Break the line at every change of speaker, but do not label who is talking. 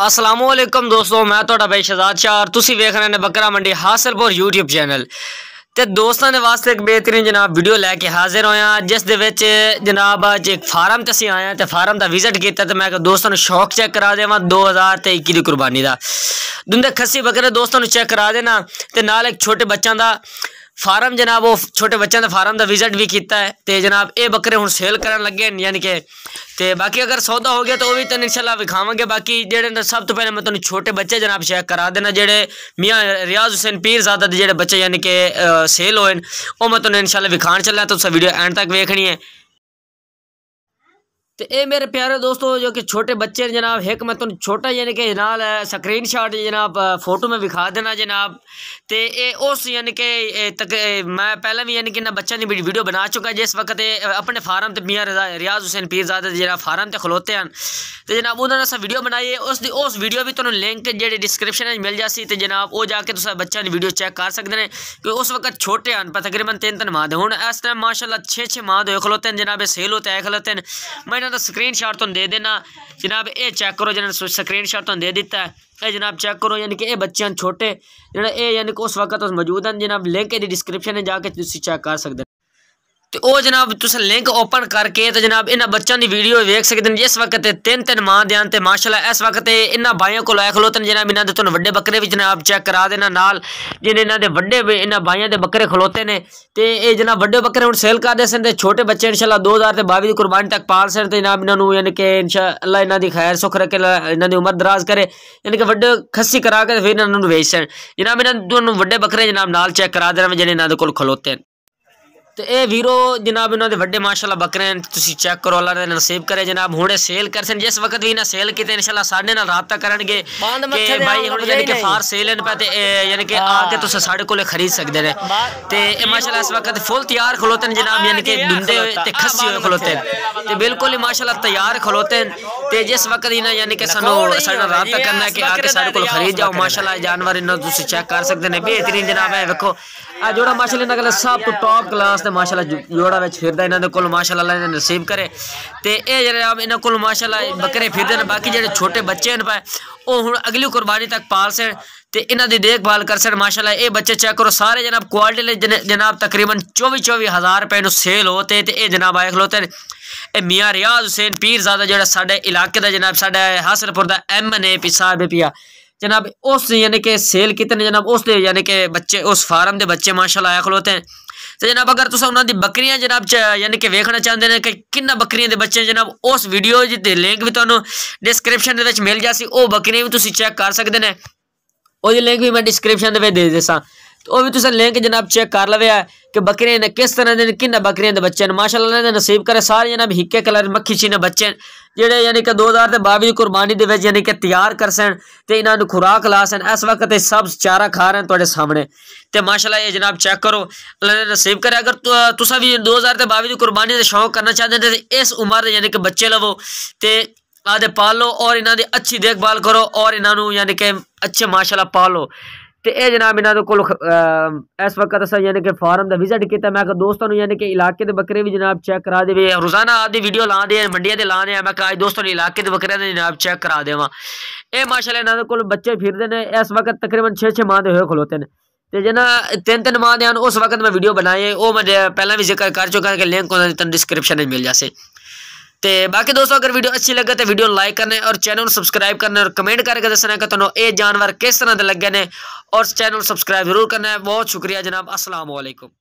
असलम दोस्तों मैं थोड़ा भाई शहजाद शाह और तुम वेख रहे हैं बकरा मंडी हासिलपुर यूट्यूब चैनल ਤੇ ਦੋਸਤਾਂ ਦੇ ਵਾਸਤੇ ਇੱਕ ਬਿਹਤਰੀਨ ਜਨਾਬ ਵੀਡੀਓ ਲੈ ਕੇ ਹਾਜ਼ਰ ਹੋਇਆ ਜਿਸ ਦੇ ਵਿੱਚ ਜਨਾਬ ਅੱਜ ਇੱਕ ਫਾਰਮ ਤੇ ਅਸੀਂ ਆਏ ਆ ਤੇ ਫਾਰਮ ਦਾ ਵਿਜ਼ਿਟ ਕੀਤਾ ਤੇ ਮੈਂ ਕਿ ਦੋਸਤਾਂ ਨੂੰ ਸ਼ੌਕ ਚੈੱਕ ਕਰਾ ਦੇਵਾਂ 2021 ਦੀ ਕੁਰਬਾਨੀ ਦਾ ਦੁੰਦੇ ਖੱਸੀ ਬੱਕਰੇ ਦੋਸਤਾਂ ਨੂੰ ਚੈੱਕ ਕਰਾ ਦੇਣਾ ਤੇ ਨਾਲ ਇੱਕ ਛੋਟੇ ਬੱਚਿਆਂ ਦਾ फार्म जनाब वो छोटे बच्चों के फार्म का विजिट भी किया है तो जनाब ये बकरे हूँ सेल कर लगे यानी कि तो बाकी अगर सौदा हो गया तो वह भी तेन इनशाला विखावे बाकी जेडे सब तो पहले मैं तुम्हें तो छोटे बच्चे जनाब शेयर करा देना जेडे मियाँ रियाज हुसैन पीरजादा के जो बच्चे यानी कि सेल होए मैं तुम्हें तो इनशाला विखा चलना तो वीडियो एंड तक वेखनी है तो ये मेरे प्यारे दोस्तों जो कि छोटे बच्चे ने जनाब एक मैं तुम छोटा यानी कि जनाल स्क्रीन शॉट जनाब फोटो में विखा देना जनाब तो ये उस यानी कि तक मैं पहले भी यानी कि ना बच्चा ने वीडियो बना चुका जिस वक्त अपने फार्म तो मियाँ रियाज हुसैन पीरजाद जरा फार्म तो खलोते हैं तो जनाब उन्होंने असर वीडियो बनाई उस उस वीडियो भी तुम लिंक जी डिस्क्रिप्शन मिल जाती तो जनाब वो जाके तुम बच्चा ने वीडियो चैक कर सकते हैं कि उस वक्त छोटे हैं तकरीबन तीन तीन माह हूँ इस टाइम माशाला छः छः माह खलोते हैं जनाब सेल होते हैं खलोते हैं मैं स्क्रीन शॉट तुम दे देना जनाब ये चैक करो जन स्क्रीनशॉट तुम दे दिता है ये जनाब चेक करो यानी कि ये बच्चे छोटे जो यानी कि उस वक्त मौजूद हैं जनाब लिंक ये डिस्क्रिप्शन में जाकर चैक कर सकते ਤੇ ਉਹ ਜਨਾਬ ਤੁਸੀਂ ਲਿੰਕ ਓਪਨ ਕਰਕੇ ਤੇ ਜਨਾਬ ਇਹਨਾਂ ਬੱਚਿਆਂ ਦੀ ਵੀਡੀਓ ਵੇਖ ਸਕਦੇ ਨੇ ਇਸ ਵਕਤ ਤਿੰਨ ਤਿੰਨ ਮਾਂ ਦੇ ਆਂ ਤੇ ਮਾਸ਼ਾਅੱਲਾ ਇਸ ਵਕਤ ਇਹਨਾਂ ਭਾਈਆਂ ਕੋਲ ਆਖ ਲੋ ਤੇ ਜਨਾਬ ਇਹਨਾਂ ਦੇ ਤੁਹਾਨੂੰ ਵੱਡੇ ਬੱਕਰੇ ਵੀ ਜਨਾਬ ਚੈੱਕ ਕਰਾ ਦੇਣਾ ਨਾਲ ਜਿਹਨੇ ਇਹਨਾਂ ਦੇ ਵੱਡੇ ਇਹਨਾਂ ਭਾਈਆਂ ਦੇ ਬੱਕਰੇ ਖਲੋਤੇ ਨੇ ਤੇ ਇਹ ਜਨਾਬ ਵੱਡੇ ਬੱਕਰੇ ਹੁਣ ਸੇਲ ਕਰਦੇ ਸਨ ਤੇ ਛੋਟੇ ਬੱਚੇ ਇਨਸ਼ਾਅੱਲਾ 2000 ਤੇ 22 ਦੀ ਕੁਰਬਾਨੀ ਤੱਕ ਪਾਲ ਸਨ ਤੇ ਜਨਾਬ ਇਹਨਾਂ ਨੂੰ ਯਾਨੀ ਕਿ ਇਨਸ਼ਾਅੱਲਾ ਇਹਨਾਂ ਦੀ ਖੈਰ ਸੁਖ ਰੱਖੇ ਇਹਨਾਂ ਦੀ ਉਮਰ ਦਰਾਜ਼ ਕਰੇ ਯਾਨੀ ਕਿ ਵੱਡੇ ਖੱਸੀ ਕਰਾ ਕੇ ਫਿਰ ਇਹਨਾਂ ਨੂੰ ਵੇਚ ਸਨ ਜਨਾਬ ਇਹਨਾਂ ਦੋਨੋਂ ਵੱਡੇ ਬੱਕਰੇ ਜਨਾਬ ਨਾਲ ਚੈੱਕ ਕਰਾ ਦੇਣਾ ਜਿਹੜੇ ਇਹਨਾਂ ਦੇ ਕੋਲ ਖਲੋਤੇ ਨੇ तो यह भीरो जनाब इन्होंने व्डे माशाला बकरे तुम चैक करो अल नसीब करे जनाब हूँ सेल कर सन जिस वक्त भी इन्हें सेल किए इन शाला साढ़े नाबता करेंगे भाई यानी कि फार सेल पे यानी कि आके तुम साढ़े को खरीद सकते हैं तो माशाला इस वक्त फुल तैयार खलोते हैं जनाब यानी कि बिंदे हुए खसी हुए खलोते हैं तो बिल्कुल ही माशाला तैयार खलोते हैं तो जिस वक्त इन्हें यानी कि सूचना रहा करना कि आके साढ़े खरीद जाओ माशाला जानवर इन्होंने चैक कर सकते हैं बेहतरीन जनाब है वेखो आ जोड़ा माशाला सब टॉप क्लास वास्ते माशाला जोड़ा बच्चे फिर इन्होंने को माशाला नसीब करे तो यह जरा इन्हों को माशाला बकरे फिर बाकी जो छोटे बच्चे हैं भाई वो हूँ अगली कुरबानी तक पाल सन तो इन्हों की देखभाल कर सन माशाला ये बच्चे चेक करो सारे जनाब क्वालिटी जने जनाब तकरीबन चौबी चौबी हज़ार रुपए सेल होते तो ये जनाब आए खलोते हैं मियाँ रियाज हुसैन पीरजादा जो सा इलाके का जनाब साढ़ा हासिलपुर का एम एन ए पी साहब पी आ जनाब उस यानी कि सेल कितने जनाब उस यानी कि बच्चे उस फार्म के बच्चे माशाला आए खलोते हैं ਤੇ ਜਨਾਬ ਅਗਰ ਤੁਸੀਂ ਉਹਨਾਂ ਦੀ ਬੱਕਰੀਆਂ ਜਨਾਬ ਯਾਨੀ ਕਿ ਵੇਖਣਾ ਚਾਹੁੰਦੇ ਨੇ ਕਿ ਕਿੰਨਾ ਬੱਕਰੀਆਂ ਦੇ ਬੱਚੇ ਜਨਾਬ ਉਸ ਵੀਡੀਓ ਦੇ ਲਿੰਕ ਵੀ ਤੁਹਾਨੂੰ ਡਿਸਕ੍ਰਿਪਸ਼ਨ ਦੇ ਵਿੱਚ ਮਿਲ ਜਾਸੀ ਉਹ ਬੱਕਰੀਆਂ ਵੀ ਤੁਸੀਂ ਚੈੱਕ ਕਰ ਸਕਦੇ ਨੇ ਉਹਦੀ ਲਿੰਕ ਵੀ ਮੈਂ ਡਿਸਕ੍ਰਿਪਸ਼ਨ ਦੇ ਵਿੱਚ ਦੇ ਦੇਸਾਂ तो वह भी तुम लिंक जनाब चेक कर लवे है कि बकरियां ने किस तरह के किन्ने बकरियां के बच्चे ने माशाला नसीब करे सारे जनाब हिके कलर मक्खी छीने बच्चे ਜਿਹੜੇ ਯਾਨੀ ਕਿ 2022 ਦੀ ਕੁਰਬਾਨੀ ਦੇ ਵਿੱਚ ਯਾਨੀ ਕਿ ਤਿਆਰ ਕਰਸਣ ਤੇ ਇਹਨਾਂ ਨੂੰ ਖੁਰਾਕ ਲਾਸਣ ਇਸ ਵਕਤ ਇਹ ਸਭ ਚਾਰਾ ਖਾ ਰਹੇ ਤੁਹਾਡੇ ਸਾਹਮਣੇ ਤੇ ਮਾਸ਼ਾਅੱਲਾ ਇਹ ਜਨਾਬ ਚੈੱਕ ਕਰੋ ਅੱਲਾ ਨੇ ਨਸੀਬ ਕਰੇ ਅਗਰ ਤੁਸੀਂ ਵੀ 2022 ਦੀ ਕੁਰਬਾਨੀ ਦੇ ਸ਼ੌਕ ਕਰਨਾ ਚਾਹੁੰਦੇ ਤੇ ਇਸ ਉਮਰ ਦੇ ਯਾਨੀ ਕਿ ਬੱਚੇ ਲਵੋ ਤੇ ਆਦੇ ਪਾਲੋ ਔਰ ਇਹਨਾਂ ਦੀ ਅੱਛੀ ਦੇਖਭਾਲ ਕਰੋ ਔਰ ਇਹਨਾਂ ਨੂੰ ਯਾਨੀ ਕਿ ਅੱਛੇ ਮਾਸ਼ਾਅੱਲਾ ਪਾਲੋ तो यह जनाब इन्हों को इस वक्त असर यानी कि फार्म का विजिट किया मैं दोस्तों यानी कि इलाके के बकरे भी जनाब चैक करा दे रोजाना आदि वीडियो ला दे मंडिया के ला दे मैं अच्छे दोस्तों इलाके के बकरे ने जनाब चैक करा देव यह माशा इन्होंने को बच्चे फिरते हैं इस वक्त तकरीबन छे छे माह हुए खलोते हैं तो जहाँ तीन तीन माह उस वक्त मैं वीडियो बनाए वह मैं पहला भी जिक्र कर चुका कि लिंक उन्होंने तुम डिस्क्रिप्शन में मिल जाए तो बाकी दोस्तों अगर वीडियो अच्छी लगे तो वीडियो लाइक करने और चैनल सब्सक्राइब करने और कमेंट करके दसना कि तुम ये जानवर किस तरह के लगे ने और चैनल सब्सक्राइब जरूर करना है बहुत शुक्रिया जनाब असलम